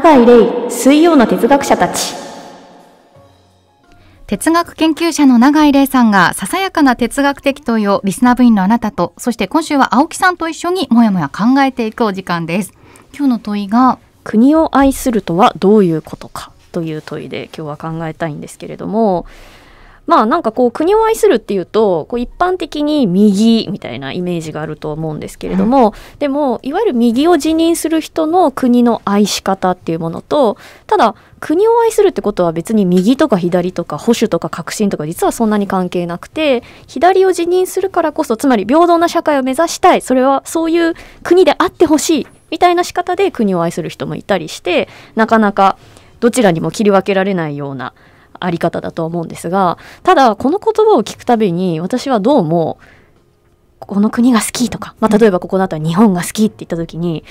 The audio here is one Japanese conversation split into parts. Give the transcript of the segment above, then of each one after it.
永井玲水曜の哲学者たち哲学研究者の永井玲さんがささやかな哲学的問いをリスナー部員のあなたとそして今週は青木さんと一緒にもやもや考えていくお時間です今日の問いが国を愛するとはどういうことかという問いで今日は考えたいんですけれどもまあなんかこう国を愛するっていうとこう一般的に右みたいなイメージがあると思うんですけれども、でもいわゆる右を辞任する人の国の愛し方っていうものとただ国を愛するってことは別に右とか左とか保守とか革新とか実はそんなに関係なくて左を辞任するからこそつまり平等な社会を目指したいそれはそういう国であってほしいみたいな仕方で国を愛する人もいたりしてなかなかどちらにも切り分けられないようなあり方だと思うんですがただこの言葉を聞くたびに私はどうもこの国が好きとか、まあ、例えばここだったら日本が好きって言った時に、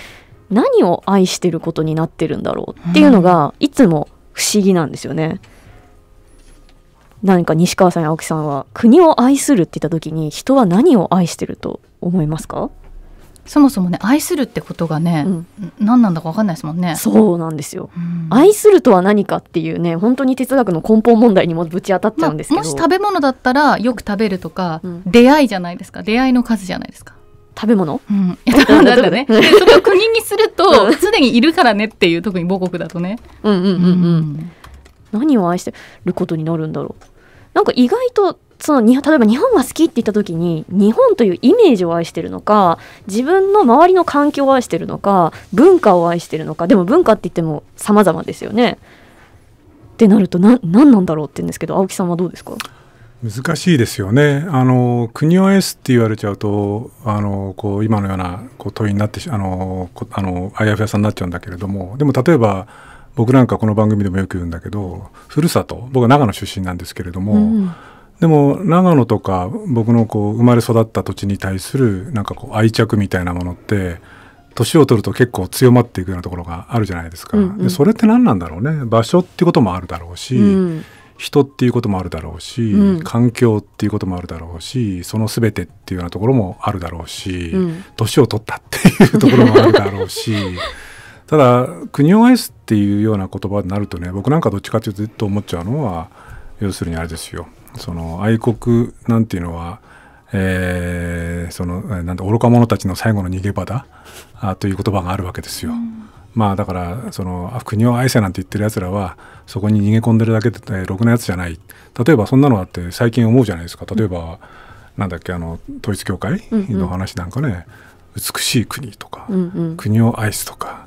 何を愛してることになってるんだろうっていうのが、いつも不思議なんですよね。何か西川さんや青木さんは国を愛するって言った時に人は何を愛してると思いますかそもそもね愛するってことがね、うん、何なんだか分かんないですもんねそうなんですよ、うん、愛するとは何かっていうね本当に哲学の根本問題にもぶち当たっちゃうんですけど、まもし食べ物だったらよく食べるとか、うん、出会いじゃないですか出会いの数じゃないですか食べ物、うん、いやだからね それを国にすると常にいるからねっていう特に母国だとねうんうんうんうん、何を愛してることになるんだろうなんか意外とその例えば日本が好きって言った時に日本というイメージを愛してるのか自分の周りの環境を愛してるのか文化を愛してるのかでも文化って言っても様々ですよね。ってなると何なんだろうって言うんですけど青木さんはどうですか難しいですよねあの国を愛すって言われちゃうとあのこう今のようなこう問いになってあのあのあやふやさんになっちゃうんだけれどもでも例えば僕なんかこの番組でもよく言うんだけどふるさと僕は長野出身なんですけれども。うんでも長野とか僕のこう生まれ育った土地に対するなんかこう愛着みたいなものって年を取ると結構強まっていくようなところがあるじゃないですか、うんうん、でそれって何なんだろうね場所っていうこともあるだろうし、うん、人っていうこともあるだろうし、うん、環境っていうこともあるだろうしその全てっていうようなところもあるだろうし、うん、年を取ったっていうところもあるだろうし。ただ国を愛すっていうような言葉になるとね僕なんかどっちかというと思っちゃうのは要するにあれですよその愛国なんていうのは、えー、そのなんて愚か者たちの最後の逃げ場だあという言葉があるわけですよ。うん、まあだからその国を愛せなんて言ってるやつらはそこに逃げ込んでるだけで、えー、ろくなやつじゃない例えばそんなのだって最近思うじゃないですか例えば、うん、なんだっけあの統一教会の話なんかね、うんうん、美しい国とか、うんうん、国を愛すとか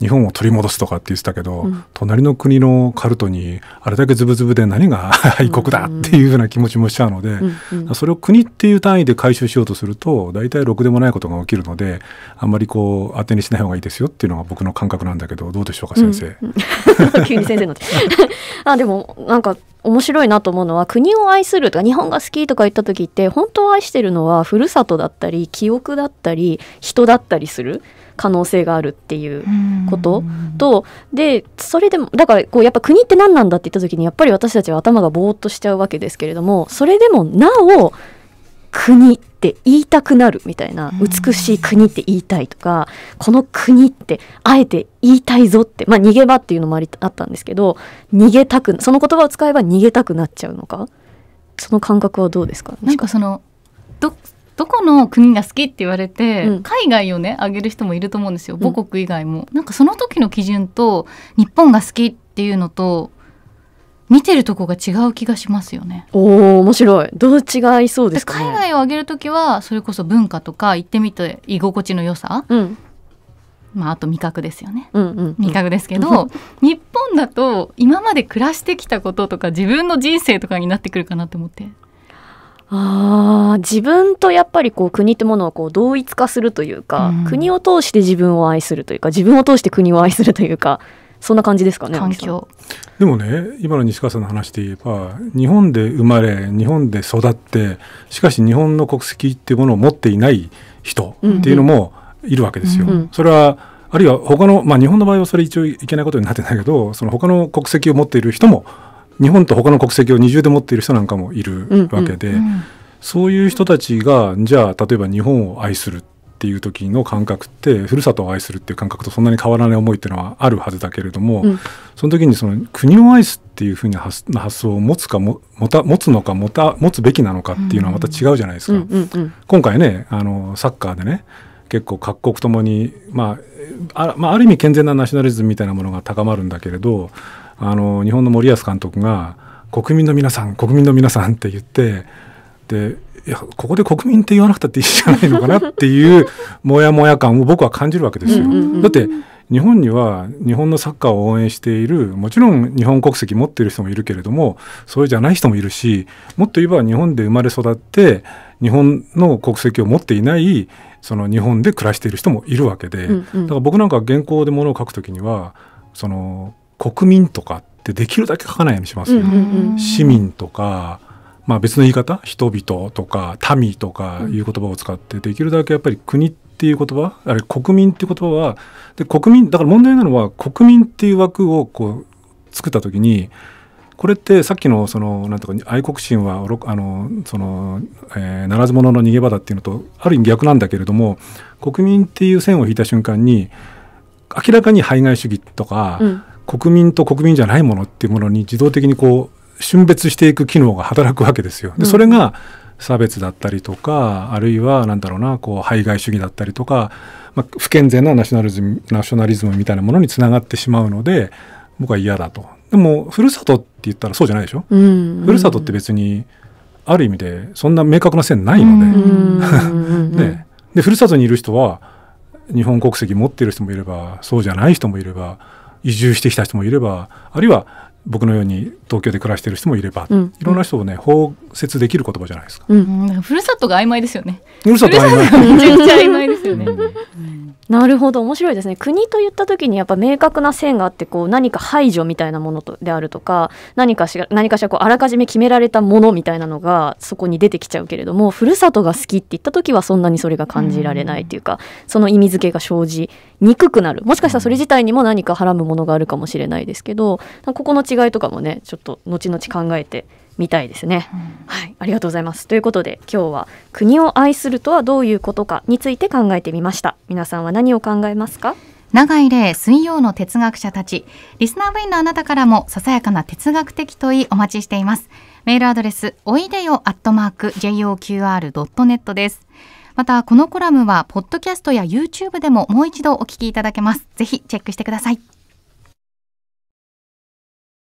日本を取り戻すとかって言ってたけど、うん、隣の国のカルトにあれだけズブズブで何が愛国だっていうふうな気持ちもしちゃうので、うんうん、それを国っていう単位で回収しようとすると大体ろくでもないことが起きるのであんまりこう当てにしない方がいいですよっていうのが僕の感覚なんだけどどうでしょうか先生。うん、急に先生の あでもなんか面白いなと思うのは国を愛するとか日本が好きとか言った時って本当愛してるのはふるさとだったり記憶だったり人だったりする可能性があるっていうこととでそれでもだからこうやっぱ国って何なんだって言った時にやっぱり私たちは頭がぼーっとしちゃうわけですけれどもそれでもなお国って言いたくなるみたいな美しい国って言いたいとかこの国ってあえて言いたいぞってまあ逃げ場っていうのもありあったんですけど逃げたくその言葉を使えば逃げたくなっちゃうのかその感覚はどうですかなんかそのどどこの国が好きって言われて、うん、海外をねあげる人もいると思うんですよ母国以外も、うん、なんかその時の基準と日本が好きっていうのと見てるとこが違う気がしますよね。おお面白い。どう違いそうです、ね、海外を挙げる時はそれこそ文化とか行ってみて居心地の良さ、うん、まああと味覚ですよね。うんうんうん、味覚ですけど、日本だと今まで暮らしてきたこととか自分の人生とかになってくるかなと思って。ああ、自分とやっぱりこう国ってものをこう同一化するというか、うん、国を通して自分を愛するというか自分を通して国を愛するというかそんな感じですかね環境でもね今の西川さんの話で言えば日本で生まれ日本で育ってしかし日本の国籍っていうものを持っていない人っていうのもいるわけですよ。うんうん、それはあるいは他の、まあ、日本の場合はそれ一応いけないことになってないけどその他の国籍を持っている人も日本と他の国籍を二重で持っている人なんかもいるわけで、うんうん、そういう人たちがじゃあ例えば日本を愛するっていう時の感覚ってふるさとを愛するっていう感覚とそんなに変わらない思いっていうのはあるはずだけれども、うん、その時にその国を愛すっていうふうな発想を持つかもた持つのか持た持つべきなのかっていうのはまた違うじゃないですか。今回ねサッカーでね結構各国ともに、まあ、あ、ある意味健全なナショナリズムみたいなものが高まるんだけれどあの日本の森保監督が国民の皆さん国民の皆さんって言ってでいやここで国民って言わなくたっていいじゃないのかな っていうモヤモヤ感を僕は感じるわけですよ。だって日本には日本のサッカーを応援しているもちろん日本国籍持っている人もいるけれどもそうじゃない人もいるしもっと言えば日本で生まれ育って日本の国籍を持っていないその日本で暮らしている人もいるわけで、だから僕なんか原稿でものを書くときにはその国民とかってできるだけ書かないようにします、ね、うんうん、市民とか、まあ、別の言い方人々とか民とかいう言葉を使ってできるだけやっぱり国っていう言葉あれ国民っていう言葉はで国民だから問題なのは国民っていう枠をこう作った時にこれってさっきのそのなんとか愛国心はあのその、えー、ならず者の逃げ場だっていうのとある意味逆なんだけれども国民っていう線を引いた瞬間に明らかに排外主義とか、うん、国民と国民じゃないものっていうものに自動的にこう瞬別していく機能が働くわけですよ。でそれが差別だったりとかあるいは何だろうなこう排外主義だったりとか、まあ、不健全なナショナリズムナショナリズムみたいなものにつながってしまうので僕は嫌だと。でもふるさとって言ったらそうじゃないでしょ。うんうんふるさとって別にある意味でそんな明確な線ないので ね、でふるさとにいる人は日本国籍持ってる人もいればそうじゃない人もいれば。移住してきた人もいればあるいは僕のように東京で暮らしている人もいれば、うん、いろんな人をね包摂できる言葉じゃないですかうん、ふるさとが曖昧ですよねふるさとがめちゃくちゃ曖昧ですよね、なるほど面白いですね国と言った時にやっぱ明確な線があってこう何か排除みたいなものとであるとか何かしら何かしらこうあらかじめ決められたものみたいなのがそこに出てきちゃうけれどもふるさとが好きって言った時はそんなにそれが感じられないというか、うん、その意味付けが生じにくくなるもしかしたらそれ自体にも何かはらむものがあるかもしれないですけどここの違いとかもねちっと後々考えてみたいですね、はいありがとうございますということで今日は国を愛するとはどういうことかについて考えてみました皆さんは何を考えますか長い例水曜の哲学者たちリスナー部員のあなたからもささやかな哲学的問いお待ちしていますメールアドレスおいでよアットマーク JOQR.net ですまたこのコラムはポッドキャストや YouTube でももう一度お聞きいただけますぜひチェックしてください